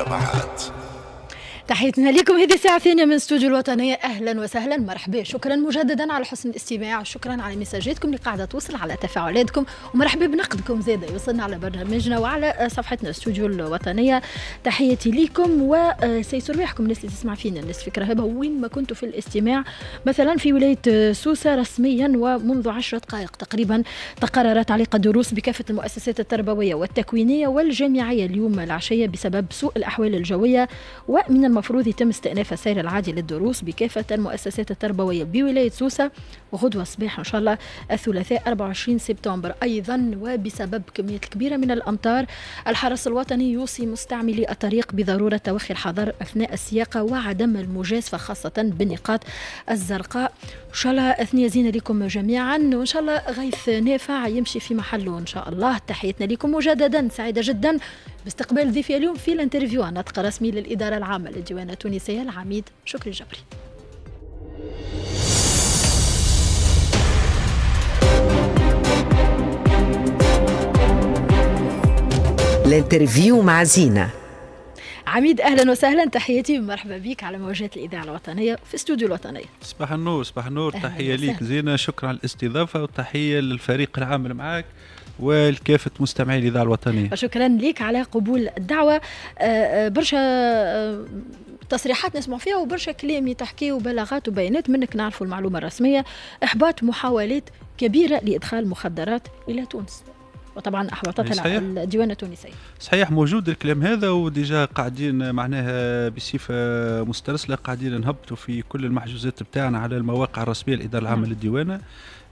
الجامعات تحيتنا لكم هذه ساعة ثانية من استوديو الوطنية أهلا وسهلا مرحبا شكرا مجددا على حسن الاستماع شكرا على مساجاتكم اللي قاعدة توصل على تفاعلاتكم ومرحبا بنقدكم زادة يوصلنا على برنامجنا وعلى صفحتنا استوديو الوطنية تحياتي لكم وسيس رباحكم الناس اللي تسمع فينا الناس فكرة هبة وين ما كنتوا في الاستماع مثلا في ولاية سوسة رسميا ومنذ عشرة دقائق تقريبا تقرر تعليق الدروس بكافة المؤسسات التربوية والتكوينية والجامعية اليوم العشية بسبب سوء الأحوال الجوية ومن المفروض يتم استئناف السير العادي للدروس بكافة المؤسسات التربوية بولاية سوسة وغدوة صباح إن شاء الله الثلاثاء 24 سبتمبر أيضا وبسبب كمية كبيرة من الأمطار الحرس الوطني يوصي مستعملي الطريق بضرورة توخي الحذر أثناء السياقة وعدم المجازفة خاصة بالنقاط الزرقاء إن شاء الله أثنية زينة لكم جميعا وإن شاء الله غيث نافع يمشي في محله إن شاء الله تحياتنا لكم مجددا سعيدة جدا باستقبال ضيفي اليوم في الانترفيو نطق رسمي للإدارة العامة للديوان التونسية العميد شكري جبري الانترفيو مع زينه عميد اهلا وسهلا تحياتي ومرحبا بك على موجات الاذاعه الوطنيه في استوديو الوطنيه صباح النور صباح النور تحيه ليك زينه شكرا على الاستضافه وتحيه للفريق العامل معك ولكافة مستمعي الإذاعة الوطنية شكرا لك على قبول الدعوة آه، آه، برشا آه، تصريحات نسمع فيها وبرشا كلام يتحكي وبلاغات وبيانات منك نعرفوا المعلومة الرسمية إحباط محاولات كبيرة لإدخال مخدرات إلى تونس وطبعا احبطتها إيه، الديوان التونسي صحيح موجود الكلام هذا وديجا قاعدين معناها بصفه مسترسله قاعدين نهبطوا في كل المحجوزات بتاعنا على المواقع الرسميه للاداره العامه نعم. للديوانه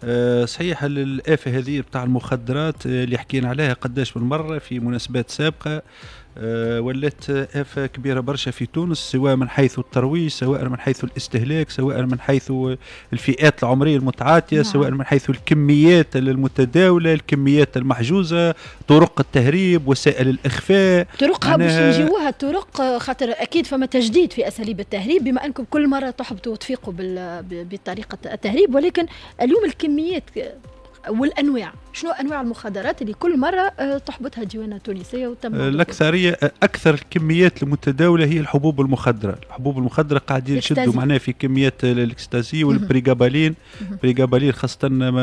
آه، صحيح الآفة هذه بتاع المخدرات آه، اللي حكينا عليها قداش من مرة في مناسبات سابقة آه، ولات آفة كبيرة برشا في تونس سواء من حيث الترويج سواء من حيث الاستهلاك سواء من حيث الفئات العمرية المتعاطية نعم. سواء من حيث الكميات المتداولة الكميات المحجوزة طرق التهريب وسائل الإخفاء طرقها باش نجيوها الطرق خاطر أكيد فما تجديد في أساليب التهريب بما أنكم كل مرة تحبطوا وتفيقوا بطريقة التهريب ولكن اليوم الكميات والأنواع شنو انواع المخدرات اللي كل مره آه، تحبطها الديوانه التونسيه وتم آه، الاكثريه آه، اكثر الكميات المتداوله هي الحبوب المخدره الحبوب المخدره قاعدين يشدوا معناها في كميات الاكستازي والبريغابالين بريغابالين خاصه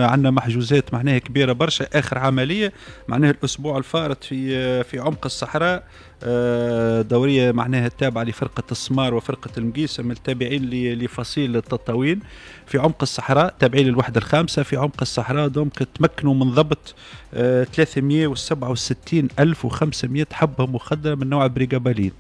عندنا محجوزات معناها كبيره برشا اخر عمليه معناها الاسبوع الفارط في في عمق الصحراء دورية معناها التابعة لفرقة السمار وفرقة المقيسم التابعين لفصيل التطاوين في عمق الصحراء تابعين للوحدة الخامسة في عمق الصحراء دونك تمكنوا من ضبط ضبط 367500 آه، حبه مخدره من نوع بريغابالين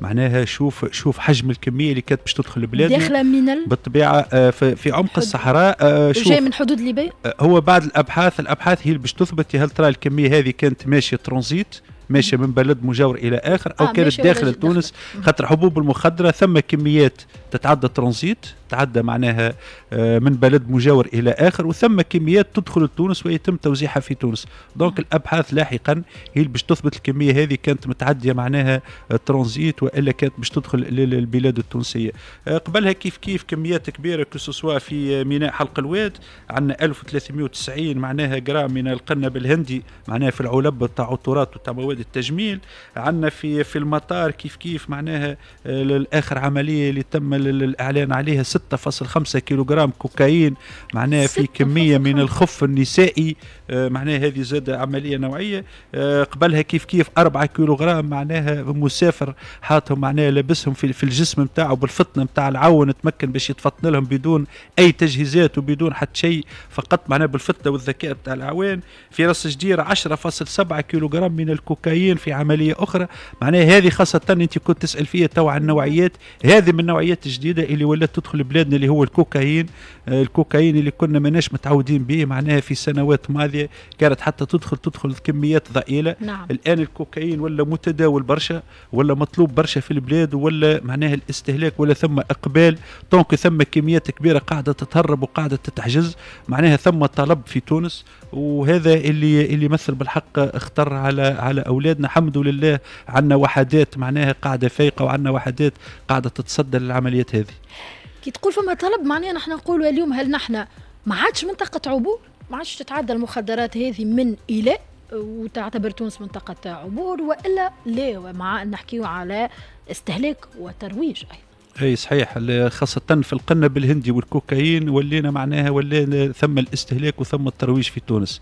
معناها شوف شوف حجم الكميه اللي كانت باش تدخل البلاد داخله من بالطبيعه آه، في عمق الصحراء آه، شوف جاي من حدود ليبيا هو بعد الابحاث الابحاث هي اللي باش تثبت هل ترى الكميه هذه كانت ماشيه ترانزيت ماشيه من بلد مجاور الى اخر او آه كانت داخل تونس خاطر حبوب المخدره ثم كميات تتعدى ترانزيت تعدى معناها آه، من بلد مجاور الى اخر وثم كميات تدخل لتونس ويتم توزيعها في تونس دونك الابحاث لاحقا هي باش تثبت الكميه هذه كانت متعديه معناها آه، ترانزيت والا كانت باش تدخل للبلاد التونسيه آه، قبلها كيف كيف كميات كبيره كسوسوا في ميناء حلق الواد عندنا 1390 معناها جرام من القنب الهندي معناها في العلب تاع عطورات وتاع مواد التجميل عندنا في في المطار كيف كيف معناها الاخر عمليه اللي تم الاعلان عليها 6.5 كيلوغرام كوكايين معناها في كميه من الخف النسائي آه، معناها هذه زاد عمليه نوعيه آه، قبلها كيف كيف 4 كيلوغرام معناها مسافر حاطهم معناها لابسهم في, في الجسم نتاعو بالفطنه نتاع العون تمكن باش يتفطن لهم بدون اي تجهيزات وبدون حتى شيء فقط معناها بالفطنه والذكاء نتاع العوان في راس جدير 10.7 كيلوغرام من الكوكايين في عمليه اخرى معناها هذه خاصه انت كنت تسال فيها تو عن النوعيات هذه من النوعيات الجديده اللي ولات تدخل بلادنا اللي هو الكوكايين آه، الكوكايين اللي كنا ماناش متعودين به معناها في سنوات ماضيه اللي كانت حتى تدخل تدخل كميات ضئيله نعم. الان الكوكايين ولا متداول برشا ولا مطلوب برشا في البلاد ولا معناها الاستهلاك ولا ثم اقبال دونك ثم كميات كبيره قاعده تتهرب وقاعده تتحجز معناها ثم طلب في تونس وهذا اللي اللي مثل بالحق اختر على على اولادنا الحمد لله عندنا وحدات معناها قاعده فايقه وعندنا وحدات قاعده تتصدى للعمليات هذه كي تقول فما طلب معناها نحن نقولوا اليوم هل نحن ما عادش منطقة عبور؟ ما عادش تتعدى المخدرات هذه من إلى وتعتبر تونس منطقة عبور وإلا لا مع نحكيو على استهلاك وترويج أيضا اي صحيح خاصة في القنب الهندي والكوكايين ولينا معناها ولينا ثم الاستهلاك وثم الترويج في تونس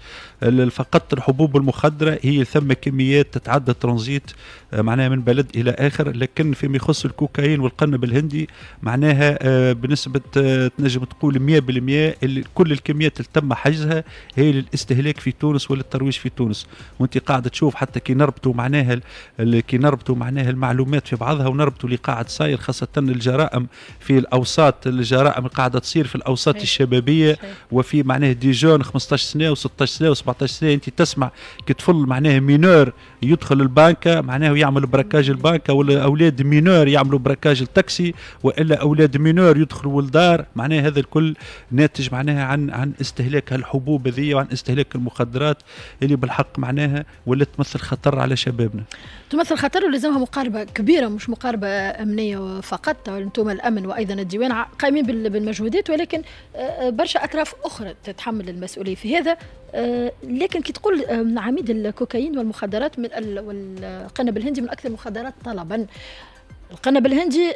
فقط الحبوب المخدرة هي ثم كميات تتعدى ترانزيت آه، معناها من بلد إلى آخر لكن فيما يخص الكوكايين والقنب الهندي معناها آه، بنسبة آه، تنجم تقول 100% كل الكميات اللي تم حجزها هي للاستهلاك في تونس وللترويج في تونس وانت قاعد تشوف حتى كي نربطوا معناها كي نربطوا معناها المعلومات في بعضها ونربطوا اللي قاعد صاير خاصة الجرائم في الاوساط الجرائم قاعده تصير في الاوساط هي. الشبابيه هي. وفي معناه دي جون 15 سنه و16 سنه و17 سنه انت تسمع كي طفل معناه مينور يدخل البنكه معناه يعمل براكاج البنكه ولا اولاد مينور يعملوا براكاج التاكسي والا اولاد مينور يدخلوا الدار معناه هذا الكل ناتج معناها عن عن استهلاك هالحبوب هذه وعن استهلاك المخدرات اللي بالحق معناها ولا تمثل خطر على شبابنا تمثل خطر ولازمها مقاربه كبيره مش مقاربه امنيه فقط انتم الامن وايضا الديوان قائمين بالمجهودات ولكن آه، آه، برشا اطراف اخرى تتحمل المسؤوليه في هذا آه، لكن كي تقول عميد الكوكايين والمخدرات من والقنب الهندي من اكثر المخدرات طلبا القنب الهندي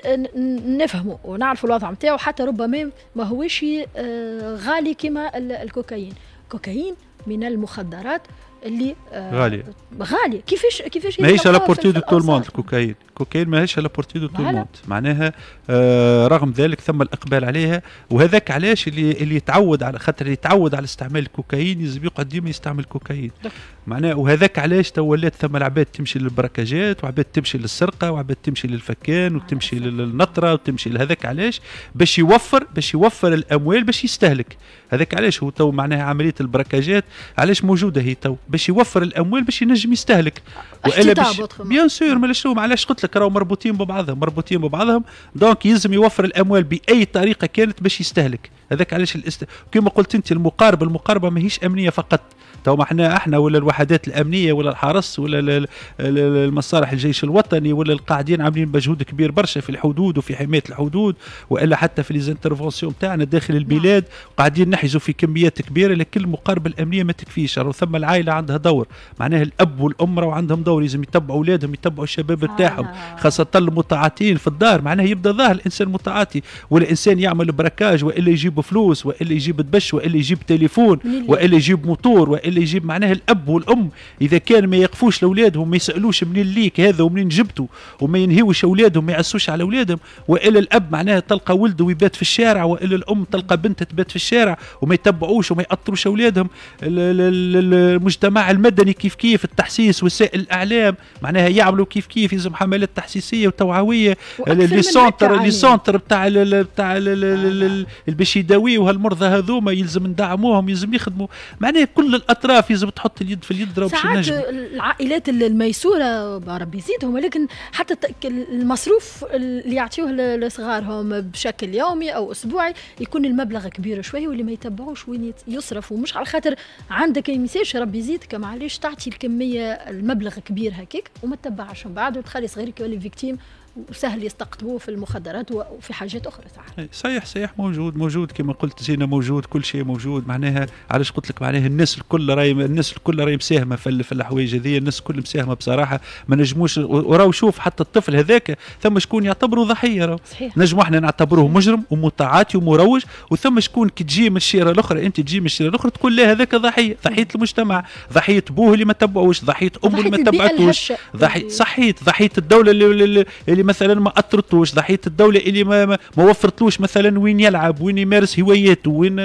نفهمه ونعرفوا الوضع نتاعو حتى ربما ما هوش غالي كما الكوكايين كوكايين من المخدرات اللي آه، غاليه غاليه كيفاش كيفاش ماهيش على بورتي دو تو الموند الكوكايين الكوكايين ماهيش لا بورتي دو تو معناها آه رغم ذلك ثم الاقبال عليها وهذاك علاش اللي اللي يتعود على خاطر اللي يتعود على استعمال الكوكايين يزم يقعد ديما يستعمل الكوكايين معناها وهذاك علاش تو ولات ثم العباد تمشي للبركاجات وعباد تمشي للسرقه وعباد تمشي للفكان وتمشي آه، للنطره وتمشي لهذاك علاش باش يوفر باش يوفر الاموال باش يستهلك هذاك علاش هو تو معناها عمليه البركاجات علاش موجوده هي تو باش يوفر الاموال باش ينجم يستهلك والا باش بيان سور مالاش علاش قلت لك راهو مربوطين ببعضهم مربوطين ببعضهم دونك يلزم يوفر الاموال باي طريقه كانت باش يستهلك هذاك علاش الاست... كما قلت انت المقاربه المقاربه ماهيش امنيه فقط تو ما احنا احنا ولا الوحدات الامنيه ولا الحرس ولا المصالح الجيش الوطني ولا القاعدين عاملين مجهود كبير برشا في الحدود وفي حمايه الحدود والا حتى في ليزانترفونسيون تاعنا داخل البلاد قاعدين نحجزوا في كميات كبيره لكن المقاربه الامنيه ما تكفيش راهو ثم العائله عندها دور معناها الاب والام راهو عندهم دور لازم يتبعوا اولادهم يتبعوا الشباب آه. تاعهم خاصه المتعاطين في الدار معناها يبدا ظاهر الانسان متعاطي والانسان يعمل براكاج والا يجيب فلوس والا يجيب دبش والا يجيب تليفون والا يجيب موتور وإلا اللي يجيب معناها الاب والام اذا كان ما يقفوش لاولادهم ما يسالوش منين ليك هذا ومنين جبته وما ينهيوش اولادهم ما يعسوش على اولادهم والا الاب معناها تلقى ولده ويبات في الشارع والا الام تلقى بنتها تبات في الشارع وما يتبعوش وما ياثروش اولادهم المجتمع المدني كيف كيف التحسيس وسائل الاعلام معناها يعملوا كيف كيف يلزم حملات تحسيسيه وتوعويه لي سونتر لي يعني. سونتر بتاع ال بتاع آه. البشيداوي وهالمرضى هذوما يلزم ندعموهم يلزم يخدموا معناها كل الاطراف يجب تحط اليد في اليد تضرب ساعات العائلات الميسوره ربي يزيدهم ولكن حتى المصروف اللي يعطيوه لصغارهم بشكل يومي او اسبوعي يكون المبلغ كبير شويه واللي ما يتبعوش وين يصرف ومش على خاطر عندك ميساج ربي يزيدك معليش تعطي الكميه المبلغ كبير هكاك وما تتبعش من بعد وتخلي صغيرك يولي فيكتيم وسهل يستقطبوه في المخدرات وفي حاجات اخرى صح إيه، صحيح صحيح موجود موجود كما قلت زينه موجود كل شيء موجود معناها علاش قلت لك معناها الناس الكل راهي الناس الكل راهي مساهمه في, في الحوايج هذه الناس الكل مساهمه بصراحه ما نجموش وراو شوف حتى الطفل هذاك ثم شكون يعتبره ضحيه راهو نجموا احنا نعتبروه مجرم ومتعاطي ومروج وثم شكون كي تجي من الشيره الاخرى انت تجي من الشيره الاخرى تقول لا هذاك ضحيه ضحيه المجتمع ضحيه بوه اللي ما تبعوش ضحيه امه اللي ما تبعتوش ضحيه صحيت ضحيه الدوله اللي, اللي مثلا ما اثرتلوش ضحيه الدوله اللي ما, ما, وفرتلوش مثلا وين يلعب وين يمارس هواياته وين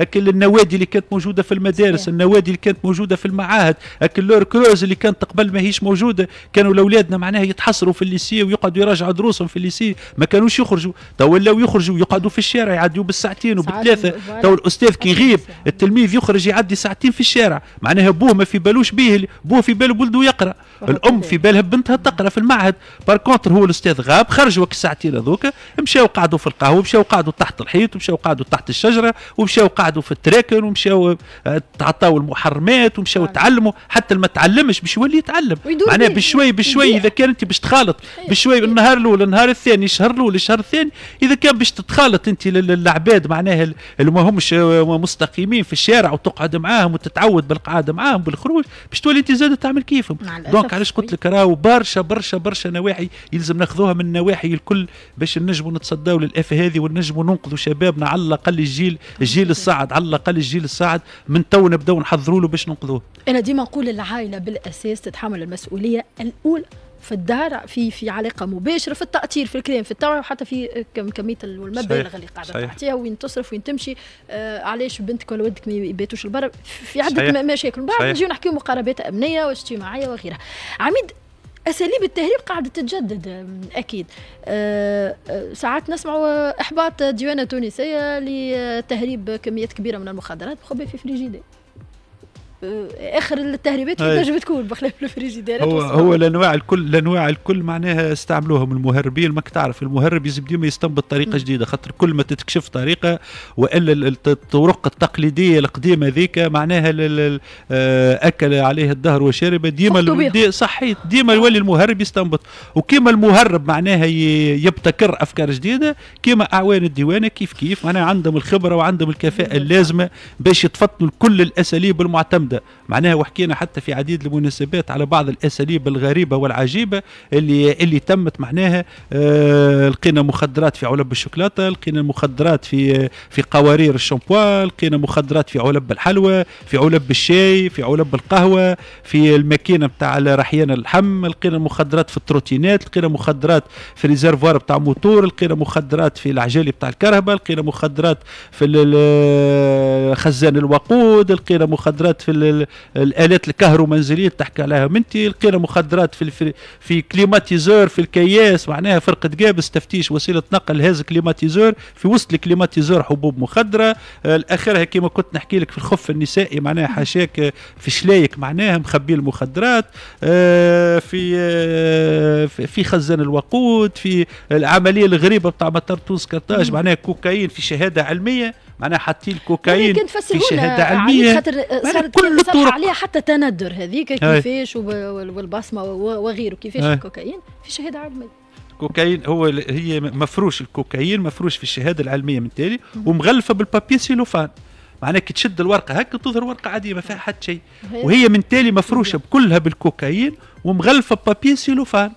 اكل النوادي اللي كانت موجوده في المدارس النوادي اللي كانت موجوده في المعاهد اكل لور كروز اللي كانت قبل ما هيش موجوده كانوا الاولادنا معناها يتحصروا في الليسي ويقعدوا يراجعوا دروسهم في الليسي ما كانوش يخرجوا تو ولاو يخرجوا يقعدوا في الشارع يعديوا بالساعتين وبالثلاثه تو الاستاذ كي يغيب التلميذ يخرج يعدي ساعتين في الشارع معناها بوه ما في بالوش به بوه في باله ولده يقرا الام في بالها بنتها تقرا في المعهد بار كونتر هو الاستاذ غاب خرج وقت الساعتين هذوك مشاو قعدوا في القهوه مشاو قعدوا تحت الحيط ومشاو قعدوا تحت الشجره ومشاو قعدوا في التراكن ومشاو آه، تعطاو المحرمات ومشاو تعلموا حتى ما تعلمش باش يولي يتعلم معناها بشوي بشوي اذا كان انت باش تخالط بشوي النهار الاول النهار الثاني الشهر الاول الشهر الثاني اذا كان باش تتخالط انت للعباد معناها اللي ما همش آه، مستقيمين في الشارع وتقعد معاهم وتتعود بالقعاد معاهم بالخروج باش تولي انت زاد تعمل كيفهم دونك علاش قلت لك راهو برشا برشا برشا نواحي يلزم ناخذوها من النواحي الكل باش نجموا نتصداو للافه هذه ونجموا ننقذوا شبابنا على الاقل الجيل الجيل نعم. الصاعد على الاقل الجيل الصاعد من تو نبداو نحضروا له باش ننقذوه انا ديما نقول العائله بالاساس تتحمل المسؤوليه الاولى في الدار في في علاقه مباشره في التاثير في الكلام في التوعيه وحتى في كميه المبالغ اللي قاعده تعطيها وين تصرف وين تمشي آه علاش بنتك ولا ولدك ما يباتوش البر في عده مشاكل من بعد نجيو نحكيو مقاربات امنيه واجتماعيه وغيرها عميد اساليب التهريب قاعده تتجدد آه، اكيد أه, آه، ساعات نسمعوا احباط ديوانه تونسيه لتهريب كميات كبيره من المخدرات مخبيه في فريجيدي آه، اخر التهريبات تنجم تكون بخلاف الفريجيدير هو هو الانواع الكل الانواع الكل معناها استعملوهم المهربين ماك تعرف المهرب يجب ديما يستنبط طريقه جديده خاطر كل ما تتكشف طريقه والا الطرق التقليديه القديمه ذيك معناها آه، اكل عليه الدهر وشرب ديما صحيت ديما يولي المهرب يستنبط وكيما المهرب معناها يبتكر افكار جديده كيما اعوان الديوانه كيف كيف معناها عندهم الخبره وعندهم الكفاءه اللازمه باش يتفطنوا كل الاساليب المعتمده معناها وحكينا حتى في عديد المناسبات على بعض الأساليب الغريبة والعجيبة اللي اللي تمت معناها آه، لقينا مخدرات في علب الشوكولاتة لقينا مخدرات في في قوارير الشامبوا لقينا مخدرات في علب الحلوى في علب الشاي في علب القهوة في الماكينة بتاع رحيان اللحم لقينا مخدرات في التروتينات لقينا مخدرات في ريزرفوار بتاع موتور لقينا مخدرات في العجالي بتاع الكهرباء لقينا مخدرات في خزان الوقود لقينا مخدرات في الالات الكهرومنزليه تحكي عليها منتي لقينا مخدرات في في كليماتيزور في الكياس معناها فرقه قابس تفتيش وسيله نقل هاز كليماتيزور في وسط الكليماتيزور حبوب مخدره آه، الاخرها كما كنت نحكي لك في الخف النسائي معناها حاشاك آه، في شلايك معناها مخبي المخدرات آه، في في خزان الوقود في العمليه الغريبه بتاع مطار تونس كرتاج معناها كوكايين في شهاده علميه معناها حاطين الكوكايين في شهاده علميه خاطر صارت كل الطرق عليها حتى تندر هذيك كيفاش والبصمه وغيره كيفاش الكوكايين في شهاده علميه الكوكايين هو هي مفروش الكوكايين مفروش في الشهاده العلميه من تالي ومغلفه بالبابي سيلوفان معناها كي تشد الورقه هكا تظهر ورقه عاديه ما فيها حتى شيء وهي من تالي مفروشه كلها بالكوكايين ومغلفه ببابي سيلوفان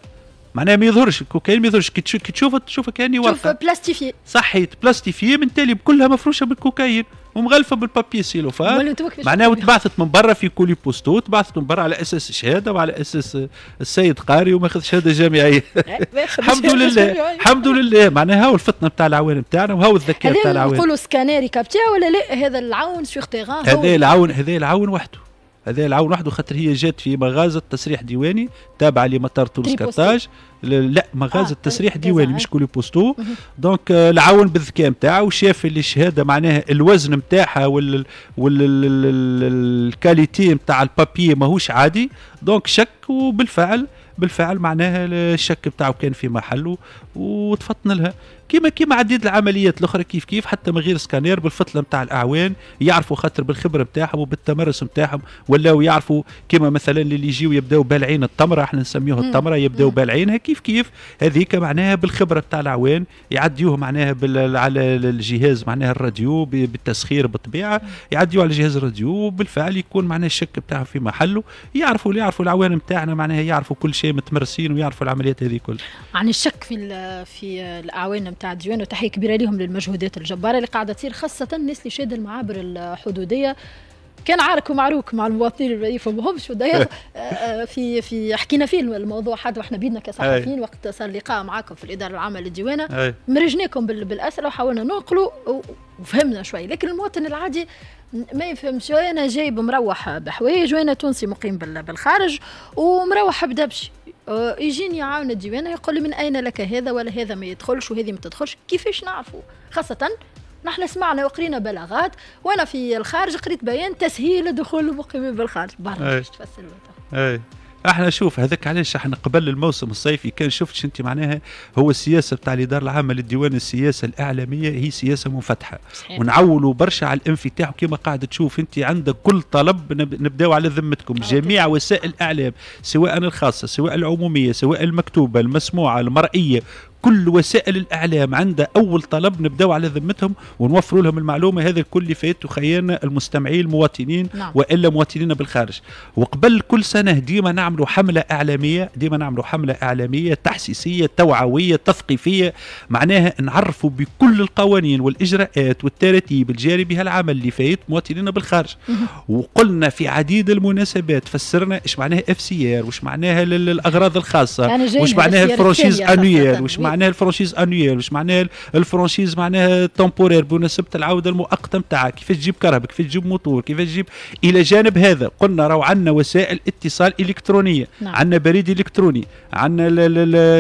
معناها ما يظهرش الكوكايين ما يظهرش كي تشوفه تشوفه كاني ورقه تشوف بلاستيفي صحيت بلاستيفيه من تالي كلها مفروشه بالكوكايين ومغلفه بالبابي سيلوفان معناها وتبعثت من برا في كولي بوستو تبعثت من برا على اساس شهاده وعلى اساس السيد قاري وما شهاده جامعيه الحمد لله الحمد لله معناها هاو الفطنه نتاع العوان نتاعنا وهاو الذكاء نتاع العوان نقولوا سكانيري كابتيا ولا لا هذا العون سيغ تيغان هذا العون هذا العون وحده هذا العون وحده خاطر هي جات في مغازة تسريح ديواني تابعة لمطار تونس كارتاج لا آه، مغازة آه. تسريح ديواني مش كولي بوستو دونك آه، العون بالذكاء نتاعه وشاف اللي الشهاده معناها الوزن نتاعها وال والكاليتي نتاع البابي ماهوش عادي دونك شك وبالفعل بالفعل معناها الشك بتاعه كان في محله وتفطن لها كيما كيما عديد العمليات الاخرى كيف كيف حتى من غير سكانير بالفطله نتاع الاعوان يعرفوا خاطر بالخبره نتاعهم وبالتمرس نتاعهم ولاو يعرفوا كيما مثلا اللي يجيو يبداو بالعين التمره احنا نسميوه التمره يبداو بالعينها كيف كيف هذيك معناها بالخبره نتاع الاعوان يعديوه معناها بال... على الجهاز معناها الراديو ب... بالتسخير بالطبيعه يعديوه على جهاز الراديو وبالفعل يكون معناها الشك نتاعهم في محله يعرفوا يعرفوا الاعوان نتاعنا معناها يعرفوا كل شيء متمرسين ويعرفوا العمليات هذه كل عن يعني الشك في في الاعوان نتاع ديوان وتحيه كبيره لهم للمجهودات الجباره اللي قاعده تصير خاصه الناس اللي شاد المعابر الحدوديه كان عارك ومعروك مع المواطنين اللي يفهمهمش في في حكينا فيه الموضوع هذا واحنا بيدنا كصحفيين وقت صار لقاء معاكم في الاداره العامه للديوانه مرجناكم بالاسئله وحاولنا ننقلوا وفهمنا شوي لكن المواطن العادي ما يفهمش انا جايب مروح بحوايج وانا تونسي مقيم بالخارج ومروح بدبش آه، يجيني يعاون الديوانه يقول لي من اين لك هذا ولا هذا ما يدخلش وهذه ما تدخلش كيفاش نعرفوا خاصه نحن سمعنا وقرينا بلاغات وانا في الخارج قريت بيان تسهيل دخول المقيمين بالخارج برا إيه. تفسر اي احنا شوف هذاك علاش احنا قبل الموسم الصيفي كان شفتش انت معناها هو السياسه بتاع الاداره العامه للديوان السياسه الاعلاميه هي سياسه منفتحه ونعولوا برشا على الانفتاح وكما قاعد تشوف انت عندك كل طلب نبداو على ذمتكم جميع وسائل الاعلام سواء الخاصه سواء العموميه سواء المكتوبه المسموعه المرئيه كل وسائل الاعلام عندها اول طلب نبداو على ذمتهم ونوفروا لهم المعلومه هذا الكل اللي فات خيانا المستمعين المواطنين نعم. والا مواطنينا بالخارج وقبل كل سنه ديما نعملوا حمله اعلاميه ديما نعملوا حمله اعلاميه تحسيسيه توعويه تثقيفيه معناها نعرفوا بكل القوانين والاجراءات والتراتيب الجاري بها العمل اللي فات مواطنينا بالخارج وقلنا في عديد المناسبات فسرنا ايش معناها اف سي ار واش معناها للاغراض الخاصه يعني واش معناها الفرانشيز انويال واش معناها معناها الفرانشيز انويل واش معناها الفرانشيز معناها تمبورير بمناسبه العوده المؤقته نتاعك كيفاش تجيب كهرباء كيفاش تجيب موتور كيفاش تجيب الى جانب هذا قلنا راهو عندنا وسائل اتصال الكترونيه نعم. عندنا بريد الكتروني عندنا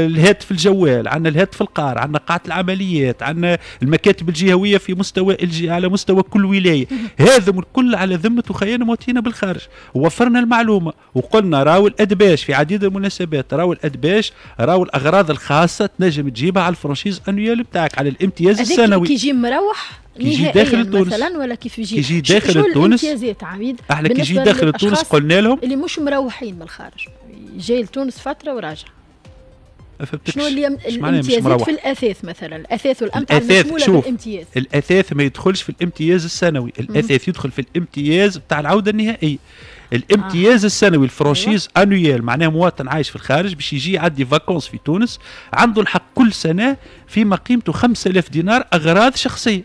الهاتف الجوال عندنا الهاتف القار عندنا قاعه العمليات عندنا المكاتب الجهويه في مستوى الجي على مستوى كل ولايه هذا من كل على ذمه وخيانه موتينا بالخارج وفرنا المعلومه وقلنا راهو الادباش في عديد المناسبات راهو الادباش راهو الاغراض الخاصه تنجم بتجيبها على الفرانشيز انويال بتاعك على الامتياز السنوي كيجي مروح كيجي داخل تونس مثلا ولا كيف يجي كيجي داخل تونس عميد احنا كيجي داخل تونس قلنا لهم اللي مش مروحين من الخارج جاي لتونس فتره وراجع فهمتك شنو اللي الامتيازات في الاثاث مثلا الاثاث والامتعه المشموله شوف بالامتياز الاثاث ما يدخلش في الامتياز السنوي الاثاث يدخل في الامتياز بتاع العوده النهائيه الامتياز آه. السنوي الفرانشيز أيوة. انويال معناه مواطن عايش في الخارج باش يجي يعدي فاكونس في تونس عنده الحق كل سنه فيما قيمته 5000 دينار اغراض شخصيه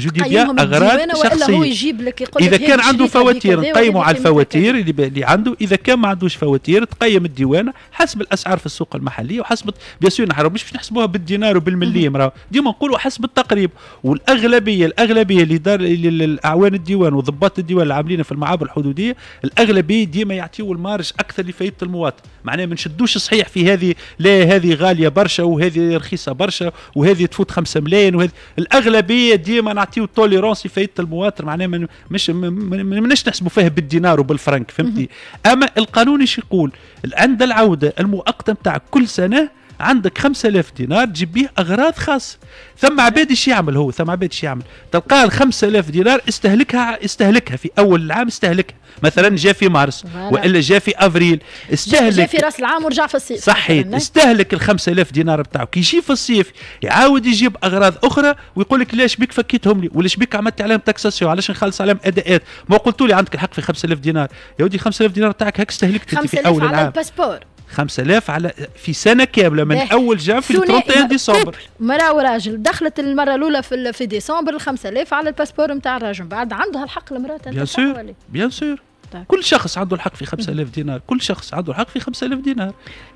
جو دي بيان اغراض شخصيه اذا كان عنده فواتير نقيمه على الفواتير اللي, اللي عنده اذا كان ما عندوش فواتير تقيم الديوانه حسب الاسعار في السوق المحليه وحسب بيان سور نحن مش باش نحسبوها بالدينار وبالمليم راه ديما نقولوا حسب التقريب والاغلبيه الاغلبيه اللي دار الاعوان الديوان وضباط الديوان اللي عاملين في المعابر الحدوديه الاغلبيه ديما يعطيو المارج اكثر لفائده المواطن معناه ما نشدوش صحيح في هذه لا هذه غاليه برشا وهذه رخيصه برشا وهذه تفوت 5 ملايين وهذه الاغلبيه ديما نعطيو توليرونس يفيد المواطن معناها من مش ماناش نحسبوا فيه بالدينار وبالفرنك فهمتي اما القانون ايش يقول عند العوده المؤقته نتاع كل سنه عندك 5000 دينار تجيب به اغراض خاصه ثم عباد ايش يعمل هو ثم عباد ايش يعمل تلقاه ال 5000 دينار استهلكها استهلكها في اول العام استهلكها مثلا جاء في مارس والا جاء في افريل استهلك جاء في راس العام ورجع في الصيف صحيت استهلك ال 5000 دينار بتاعه كي يجي في الصيف يعاود يجيب اغراض اخرى ويقول لك ليش بك فكيتهم لي وليش بك عملت عليهم تاكساسيون علاش نخلص عليهم اداءات ما قلتوا لي عندك الحق في 5000 دينار يا ودي 5000 دينار تاعك هك استهلكت في اول العام 5000 على الباسبور 5000 على في سنه كامله من ده. اول جان في 31 طيب، ديسمبر مرا وراجل دخلت المره الاولى في في ديسمبر 5000 على الباسبور نتاع الراجل بعد عندها الحق المراه بيان سور بيان سور قصدك كل شخص عنده الحق في 5000 دينار كل شخص عنده الحق في 5000 دينار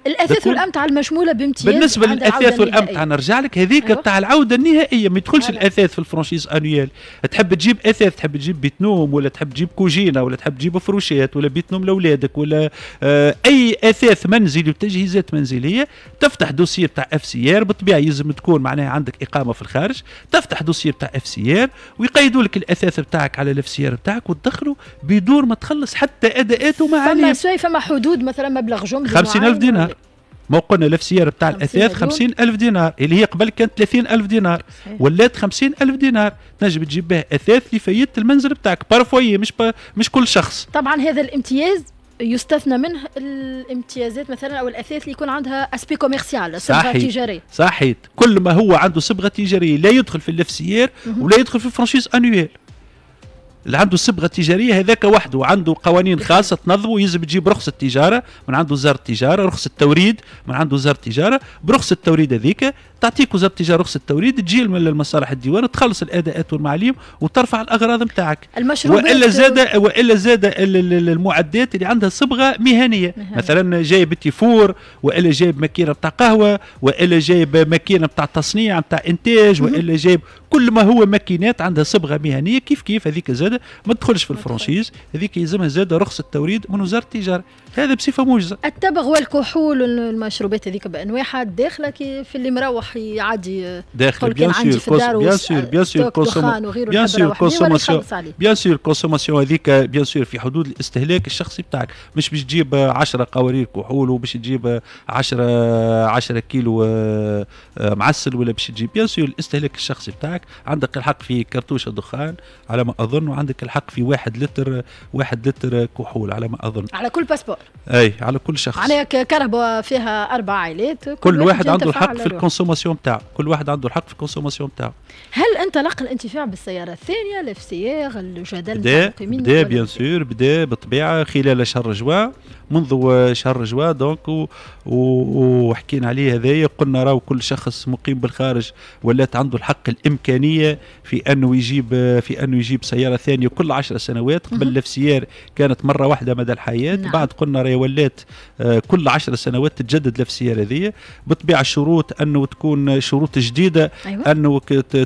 الاثاث والامتعه المشموله بامتياز بالنسبه للاثاث والامتعه نرجع لك هذيك أيوة. العوده النهائيه ما يدخلش أيوه. الاثاث في الفرانشيز انويال تحب تجيب اثاث تحب تجيب بيت نوم ولا تحب تجيب كوجينه ولا تحب تجيب فروشات ولا بيت نوم لاولادك ولا آه اي اثاث منزلي وتجهيزات منزليه تفتح دوسير تاع اف سي ار بالطبيعه يلزم تكون معناها عندك اقامه في الخارج تفتح دوسير تاع اف سي ار ويقيدوا لك الاثاث بتاعك على الاف سي ار بتاعك وتدخله بدون ما تخلص يخلص حتى اداءاته ما عليه فما شيء فما حدود مثلا مبلغ جمله 50000 دينار ما قلنا سيارة بتاع الاثاث 50000 دينار اللي هي قبل كانت 30000 دينار صحيح. ولات 50000 دينار تنجم تجيب بها اثاث لفايده المنزل بتاعك بارفوي مش با مش كل شخص طبعا هذا الامتياز يستثنى منه الامتيازات مثلا او الاثاث اللي يكون عندها اسبي كوميرسيال صبغه تجاريه صحيح كل ما هو عنده صبغه تجاريه لا يدخل في الاف ولا يدخل في الفرنشيز انويل اللي عنده صبغه تجاريه هذاك وحده عنده قوانين خاصه تنظمه يلزم تجيب رخصه تجاره من عنده وزاره التجاره رخصه توريد من عنده وزاره التجاره برخصه التوريد هذيك تعطيك وزاره التجاره رخصه التوريد تجيل من المصالح الديوان تخلص الاداءات والمعاليم وترفع الاغراض نتاعك والا زاد والا زاد المعدات اللي عندها صبغه مهنيه مهم. مثلا جايب تيفور والا جايب ماكينه نتاع قهوه والا جايب ماكينه نتاع تصنيع نتاع انتاج والا جايب كل ما هو ماكينات عندها صبغه مهنيه كيف كيف هذيك زاد ما تدخلش في الفرنشيز هذيك يلزمها زاد رخصه التوريد من وزاره التجاره هذا بصفه موجزه التبغ والكحول والمشروبات هذيك بانواعها داخله في اللي مروح يعدي داخل بيان سور بيان سور بيان سور بيان سور كونسوماسيون بيان سور كونسوماسيون هذيك بيان سور في حدود الاستهلاك الشخصي بتاعك مش باش تجيب 10 قوارير كحول وباش تجيب 10 10 كيلو آه، آه، معسل ولا باش تجيب بيان سور الاستهلاك الشخصي بتاعك عندك الحق في كرتوشه دخان على ما اظن وعندك الحق في واحد لتر واحد لتر كحول على ما اظن على كل باسبور اي على كل شخص على كهرباء فيها اربع عائلات كل, كل واحد عنده الحق في الكونسوماسيون بتاعه كل واحد عنده الحق في الكونسوماسيون بتاعه هل انطلق الانتفاع بالسياره الثانيه الاف سياغ الجدل بدا بدا بيان سور بدا بالطبيعه خلال شهر جوا منذ شهر جوا دونك وحكينا عليه هذايا قلنا راهو كل شخص مقيم بالخارج ولات عنده الحق الامكانيه في انه يجيب في انه يجيب سياره ثانيه كل 10 سنوات قبل الاف سيار كانت مره واحده مدى الحياه نعم. بعد قلنا قلنا راهي ولات آه، كل عشر سنوات تتجدد السياره هذه بطبيعه الشروط انه تكون شروط جديده أيوة. انه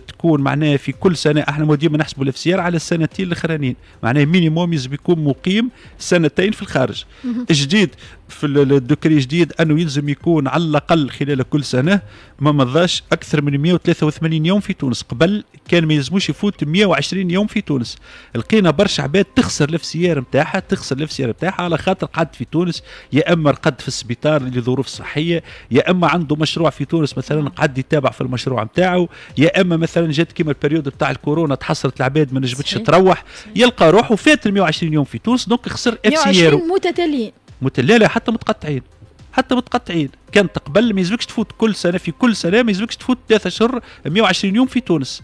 تكون معناها في كل سنه احنا ديما نحسبوا السياره على السنتين الاخرانيين معناها مينيموم يجب يكون مقيم سنتين في الخارج جديد في الدوكري جديد انه يلزم يكون على الاقل خلال كل سنه ما مضاش اكثر من 183 يوم في تونس قبل كان ما يلزموش يفوت 120 يوم في تونس لقينا برشا عباد تخسر الافسيار نتاعها تخسر الافسيار نتاعها على خاطر قعد في تونس يا اما رقد في السبيطار لظروف صحيه يا اما عنده مشروع في تونس مثلا نعم. قعد يتابع في المشروع نتاعو يا اما مثلا جات كيما البريود نتاع الكورونا تحصلت العباد ما نجمتش تروح يلقى روحه فات 120 يوم في تونس دونك خسر افسياره 120 متتاليين لا لا حتى متقطعين حتى متقطعين كان قبل ما يلزمكش تفوت كل سنه في كل سنه ما يلزمكش تفوت ثلاثة اشهر 120 يوم في تونس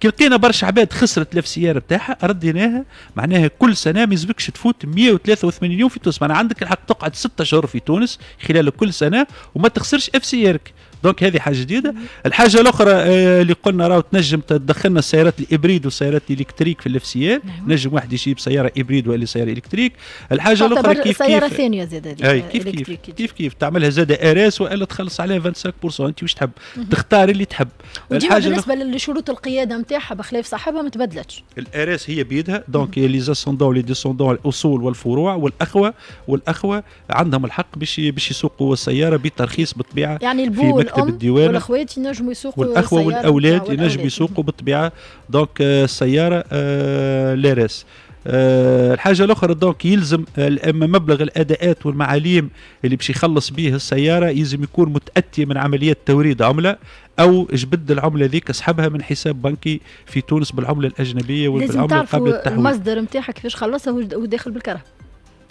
كي لقينا برشا عباد خسرت لا سياره بتاعها رديناها معناها كل سنه ما يزبكش تفوت 183 يوم في تونس معناها عندك الحق تقعد ستة اشهر في تونس خلال كل سنه وما تخسرش اف سيارك دونك هذه حاجه جديده الحاجه الاخرى آه، اللي قلنا راه تنجم تدخلنا السيارات الابريد والسيارات الالكتريك في الافسيال سي نعم. نجم واحد يجيب سياره ابريد ولا سياره الكتريك الحاجه الاخرى كيف سياره ثانيه زاد آه، كيف كيف, كيف كيف تعملها زاد اراس والا تخلص عليها 25% انت واش تحب تختار اللي تحب الحاجه بالنسبه لشروط القياده نتاعها بخلاف صاحبها ما تبدلتش الاريس هي بيدها دونك لي زاسوندون لي ديسوندون الاصول والفروع والاخوه والاخوه عندهم الحق باش باش يسوقوا السياره بترخيص بالطبيعه يعني البول مكتب الديوان والاخوات ينجموا يسوقوا والاخوه والاولاد ينجموا يسوقوا بالطبيعه دونك euh, السياره euh, لا أه الحاجه الاخرى دونك يلزم اما مبلغ الاداءات والمعاليم اللي باش يخلص به السياره يلزم يكون متاتي من عمليه توريد عمله او جبد العمله ذيك اسحبها من حساب بنكي في تونس بالعمله الاجنبيه وبالعمله قبل التحويل المصدر نتاعها كيفاش خلصها وداخل بالكره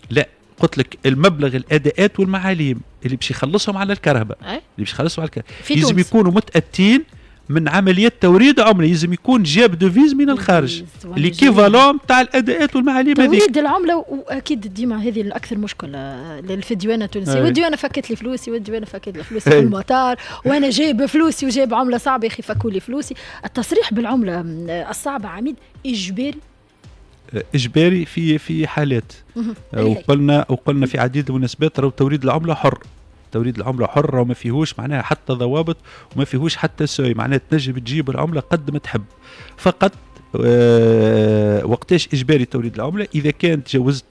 لا قلت لك المبلغ الاداءات والمعاليم اللي باش يخلصهم على الكهرباء إيه؟ اللي باش يخلصهم على الكهرباء لازم يكونوا متاتين من عمليات توريد عمله لازم يكون جاب دوفيز من الخارج إيه، اللي كيفالون تاع الاداءات والمعاليم هذيك توريد العمله واكيد ديما هذه الاكثر مشكل آه، في الديوانه التونسيه إيه. ودي انا فكت لي فلوسي ودي انا فكت لي فلوسي في المطار وانا جايب فلوسي وجايب عمله صعبه يا اخي فكوا لي فلوسي التصريح بالعمله آه، الصعبه عميد اجباري اجباري في في حالات آه، إيه. وقلنا وقلنا في عديد المناسبات راهو توريد العمله حر توريد العمله حره وما فيهوش معناها حتى ضوابط وما فيهوش حتى سوي معناها تنجم تجيب العمله قد ما تحب فقط آه، وقتاش اجباري توريد العمله اذا كان تجاوزت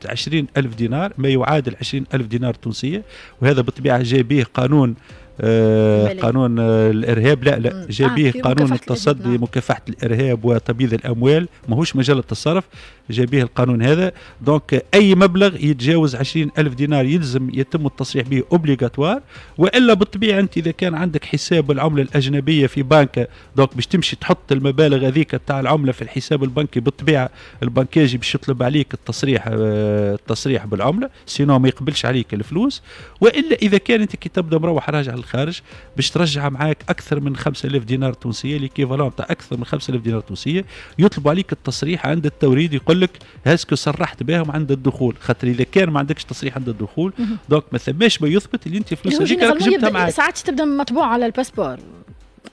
الف دينار ما يعادل الف دينار تونسيه وهذا بالطبيعه جاي به قانون آه، قانون آه، الارهاب لا لا جا به آه قانون التصدي نعم. مكافحه الارهاب وتبييض الاموال ماهوش مجال التصرف جا به القانون هذا دونك اي مبلغ يتجاوز 20 الف دينار يلزم يتم التصريح به اوبليغاتوار والا بالطبيعه انت اذا كان عندك حساب العمله الاجنبيه في بنك دونك باش تمشي تحط المبالغ هذيك تاع العمله في الحساب البنكي بالطبيعه البنكاجي باش يطلب عليك التصريح آه، التصريح بالعمله سينو ما يقبلش عليك الفلوس والا اذا كان انت كي تبدا مروح راجع الخارج باش ترجع معاك اكثر من 5000 دينار تونسيه ليكيفالون تاع اكثر من 5000 دينار تونسيه يطلبوا عليك التصريح عند التوريد يقول لك هاسكو صرحت بهم عند الدخول خاطر اذا كان ما عندكش تصريح عند الدخول دونك ما ثماش ما يثبت اللي انت فلوس هذيك جبتها معاك ساعات تبدا مطبوعه على الباسبور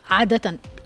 عاده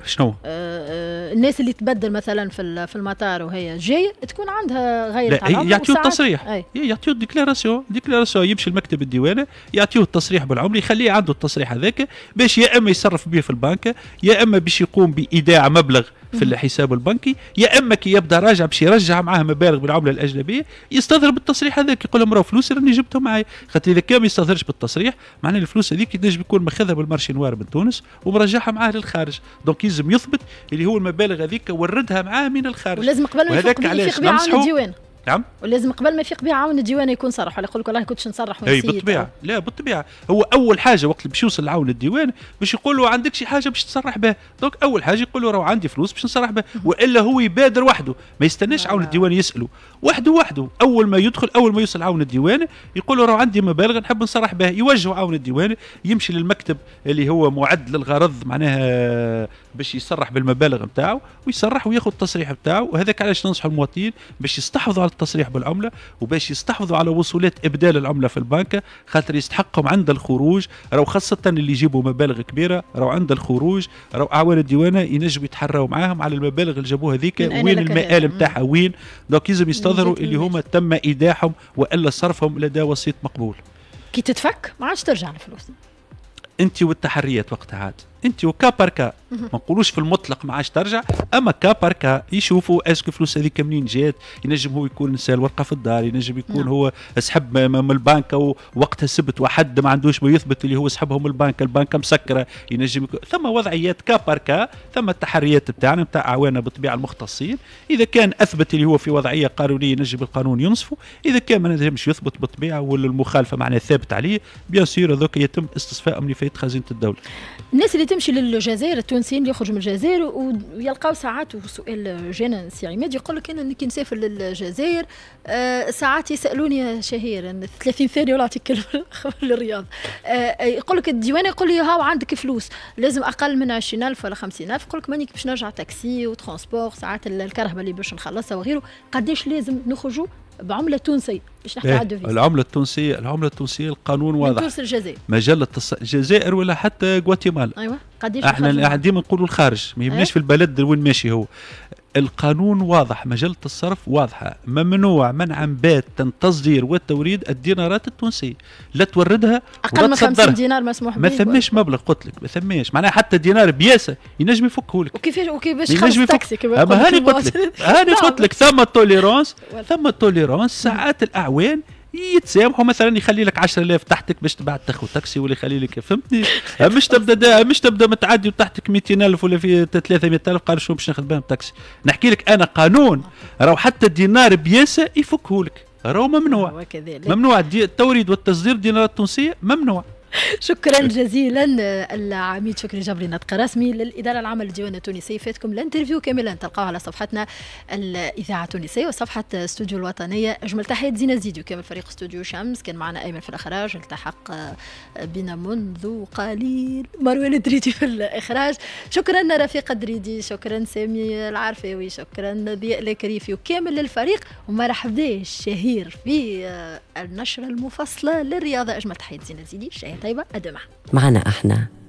شنو؟ آه،, آه الناس اللي تبدل مثلا في في المطار وهي جاي تكون عندها غير عن يعطيو التصريح يعطيو ديكلاراسيون ديكلاراسيون يمشي لمكتب الديوانه يعطيو التصريح بالعمر يخليه عنده التصريح هذاك باش يا اما يصرف به في البنك يا اما باش يقوم بايداع مبلغ في الحساب البنكي يا اما كي يبدا راجع باش يرجع معاه مبالغ بالعمله الاجنبيه يستظهر بالتصريح هذاك يقول لهم راه فلوسي راني جبتهم معايا خاطر اذا كان ما يستظهرش بالتصريح معناها الفلوس هذيك ينجم يكون ماخذها بالمارشي نوار من تونس ومرجعها معاه للخارج دونك يلزم يثبت اللي هو المبالغ هذيك وردها معاه من الخارج ولازم قبل ما يفيق بيه يفيق بيه نعم ولازم قبل ما يفيق بها عاون الديوان يكون صرح ولا يقول لك والله كنتش نصرح اي بالطبيعه لا بالطبيعه هو اول حاجه وقت اللي باش يوصل لعاون الديوان باش يقول له عندك شي حاجه باش تصرح بها دونك اول حاجه يقول له راه عندي فلوس باش نصرح بها والا هو يبادر وحده ما يستناش عاون نعم. الديوان يساله وحده وحده اول ما يدخل اول ما يوصل عاون الديوان يقول له راه عندي مبالغ نحب نصرح بها يوجه عاون الديوان يمشي للمكتب اللي هو معد للغرض معناها باش يصرح بالمبالغ نتاعو ويصرح وياخذ التصريح نتاعو وهذاك علاش ننصح المواطنين باش يستحفظوا على التصريح بالعمله وباش يستحفظوا على وصولات ابدال العمله في البنك خاطر يستحقهم عند الخروج راهو خاصه اللي يجيبوا مبالغ كبيره راهو عند الخروج راهو اعوان الديوانه ينجموا يتحراوا معاهم على المبالغ اللي جابوها هذيك وين المآل نتاعها وين دونك يلزم يستظهروا اللي هما تم ايداعهم والا صرفهم لدى وسيط مقبول كي تتفك ما عادش ترجع الفلوس انت والتحريات وقتها عاد انت وكا باركا ما نقولوش في المطلق ما عادش ترجع اما كا باركا يشوفوا اسكو الفلوس هذيك منين جات ينجم هو يكون نسى الورقه في الدار ينجم يكون نعم. هو سحب من البنك وقتها سبت وحد ما عندوش ما يثبت اللي هو سحبهم من البنك البنك مسكره ينجم يكون ثم وضعيات كا باركا ثم التحريات بتاعنا بتاع اعواننا بالطبيعه المختصين اذا كان اثبت اللي هو في وضعيه قانونيه ينجم القانون ينصفه اذا كان ما نجمش يثبت بالطبيعه ولا المخالفه ثابت عليه بيان سور يتم يتم من فايت خزينه الدوله الناس اللي تمشي للجزائر التونسيين اللي يخرجوا من الجزائر ويلقاو ساعات وسؤال جانا سي عماد يقول لك انا كي نسافر للجزائر آه، ساعات يسالوني شهير 30 ثانيه ولا نعطيك كلمه للرياض آه، يقول لك الديوان يقول لي هاو عندك فلوس لازم اقل من 20000 ولا 50000 يقول لك ماني باش نرجع تاكسي وترونسبور ساعات الكرهبه اللي باش نخلصها وغيره قداش لازم نخرجوا بعمله تونسية مش رح إيه، تعدوا فيه العمله التونسيه العمله التونسيه القانون واضح من تونس الجزائر مجله التص... الجزائر ولا حتى غواتيمالا ايوه قديش احنا قاعدين نقولوا الخارج ما يهمناش أيه؟ في البلد وين ماشي هو القانون واضح مجله الصرف واضحه ممنوع منعا باتا تصدير والتوريد الدينارات التونسيه لا توردها اقل من 50 دينار مسموح به ما ثماش مبلغ قلت لك ما ثماش معناها حتى دينار بياسه ينجم يفكه لك وكيفاش وكيفاش ينجم يفك هاني قلت لك هاني قلت نعم. لك ثم توليرونس ثم توليرونس ساعات الاعوان يتسامحوا مثلا يخلي لك 10000 تحتك باش تبعت تاخذ تاكسي ولا يخلي لك فهمتني مش تبدا مش تبدا متعدي وتحتك 200000 ولا في 300000 قال شو باش ناخذ بهم تاكسي نحكي لك انا قانون راهو حتى الدينار بياسه يفكه لك راهو ممنوع وكذلك. ممنوع التوريد والتصدير دينارات التونسيه ممنوع شكرا جزيلا العميد شكري جبري نطق رسمي للاداره العامه للديوان التونسي فاتكم الانترفيو كاملا تلقاوه على صفحتنا الاذاعه التونسيه وصفحه استوديو الوطنيه اجمل تحيات زينه زيديو كامل فريق استوديو شمس كان معنا ايمن في الاخراج التحق بنا منذ قليل مروان الدريدي في الاخراج شكرا رفيق الدريدي شكرا سامي العرفاوي شكرا ضياء الكريفي وكامل الفريق ومرحبا الشهير في النشره المفصله للرياضه اجمل تحيات زينه زيدي شاهد طيبة أدمع معنا احنا